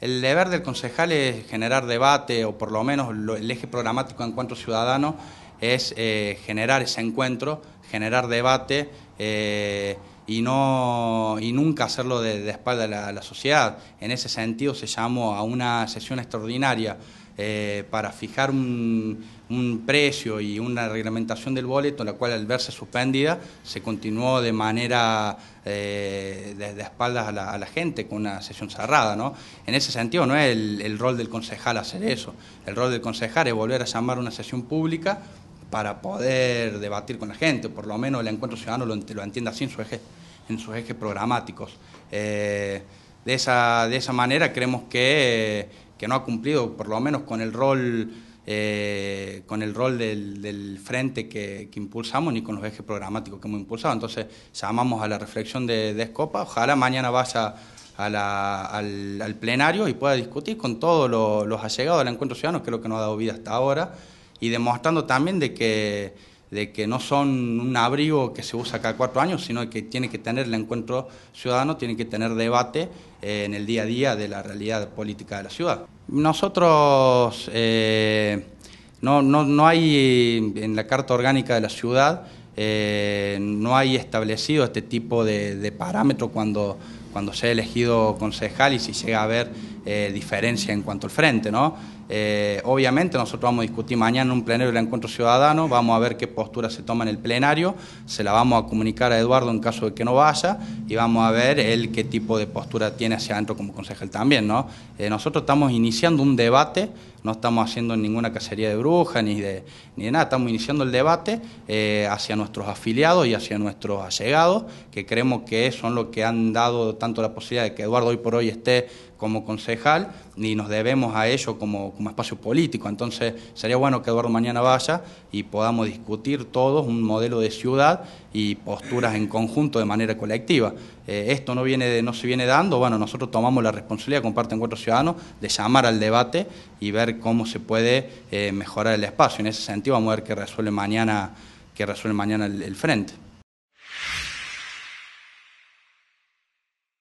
El deber del concejal es generar debate, o por lo menos el eje programático en cuanto ciudadano es eh, generar ese encuentro, generar debate eh, y, no, y nunca hacerlo de, espalda a la sociedad. En ese sentido se llamó a una sesión extraordinaria eh, para fijar un, precio y una reglamentación del boleto, la cual al verse suspendida se continuó de manera eh, de, espaldas a la, gente, con una sesión cerrada. ¿no? En ese sentido no es el, rol del concejal hacer eso, el rol del concejal es volver a llamar una sesión pública para poder debatir con la gente, por lo menos el encuentro ciudadano lo, entienda así en, en sus ejes programáticos. Eh, de, esa, de esa manera creemos que que no ha cumplido por lo menos con el rol, eh, con el rol del, frente que, impulsamos ni con los ejes programáticos que hemos impulsado. Entonces, llamamos a la reflexión de, Escopa, ojalá mañana vaya al, plenario y pueda discutir con todos los, los allegados del encuentro ciudadano, que es lo que nos ha dado vida hasta ahora, y demostrando también de que de que no son un abrigo que se usa cada cuatro años, sino que tiene que tener el encuentro ciudadano, tiene que tener debate eh, en el día a día de la realidad política de la ciudad. Nosotros, eh, no, hay en la Carta Orgánica de la Ciudad, eh, no hay establecido este tipo de, de parámetro cuando, cuando se ha elegido concejal y si llega a haber eh, diferencia en cuanto al frente, ¿no? Eh, obviamente nosotros vamos a discutir mañana en un plenario del encuentro ciudadano, vamos a ver qué postura se toma en el plenario, se la vamos a comunicar a Eduardo en caso de que no vaya y vamos a ver él qué tipo de postura tiene hacia adentro como concejal también, ¿no? Eh, nosotros estamos iniciando un debate, no estamos haciendo ninguna cacería de brujas ni de, ni de nada, estamos iniciando el debate hacia nuestros afiliados y hacia nuestros allegados, que creemos que son los que han dado tanto la posibilidad de que Eduardo hoy por hoy esté como concejal, ni nos debemos a ello como, espacio político. Entonces sería bueno que Eduardo mañana vaya y podamos discutir todos un modelo de ciudad y posturas en conjunto de manera colectiva. Eh, esto no, viene no se viene dando, bueno, nosotros tomamos la responsabilidad comparten cuatro ciudadanos de llamar al debate y ver cómo se puede eh, mejorar el espacio. En ese sentido vamos a ver qué resuelve mañana, resuelve mañana el frente.